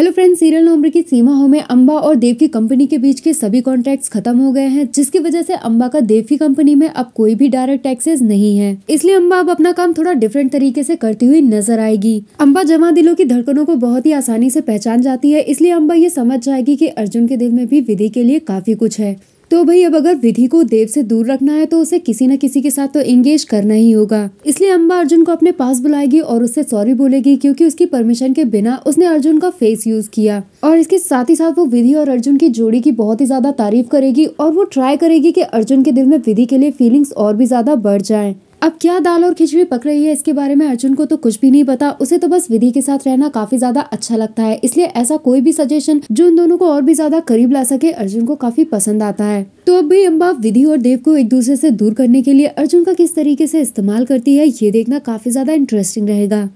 hello friends serial number की सीमा हो में अंबा और देव की कंपनी के बीच के सभी कॉन्ट्रैक्ट्स खत्म हो गए हैं जिसकी वजह से अंबा का देव की कंपनी में अब कोई भी डायरेक्ट टैक्सेस नहीं है इसलिए अंबा अब अपना काम थोड़ा डिफरेंट तरीके से करती हुई नजर आएगी अंबा जमा दिलों की धड़कनों को बहुत ही आसानी से पहचान जाती है इसलिए अंबा ये समझ जाएगी की अर्जुन के दिल में भी विधि के लिए काफी कुछ है तो भाई अब अगर विधि को देव से दूर रखना है तो उसे किसी न किसी के साथ तो एंगेज करना ही होगा इसलिए अम्बा अर्जुन को अपने पास बुलाएगी और उससे सॉरी बोलेगी क्योंकि उसकी परमिशन के बिना उसने अर्जुन का फेस यूज किया और इसके साथ ही साथ वो विधि और अर्जुन की जोड़ी की बहुत ही ज्यादा तारीफ करेगी और वो ट्राई करेगी की अर्जुन के दिल में विधि के लिए फीलिंग्स और भी ज्यादा बढ़ जाए अब क्या दाल और खिचड़ी पक रही है इसके बारे में अर्जुन को तो कुछ भी नहीं पता उसे तो बस विधि के साथ रहना काफी ज्यादा अच्छा लगता है इसलिए ऐसा कोई भी सजेशन जो उन दोनों को और भी ज्यादा करीब ला सके अर्जुन को काफी पसंद आता है तो अब भी अम्बा विधि और देव को एक दूसरे से दूर करने के लिए अर्जुन का किस तरीके से इस्तेमाल करती है ये देखना काफी ज्यादा इंटरेस्टिंग रहेगा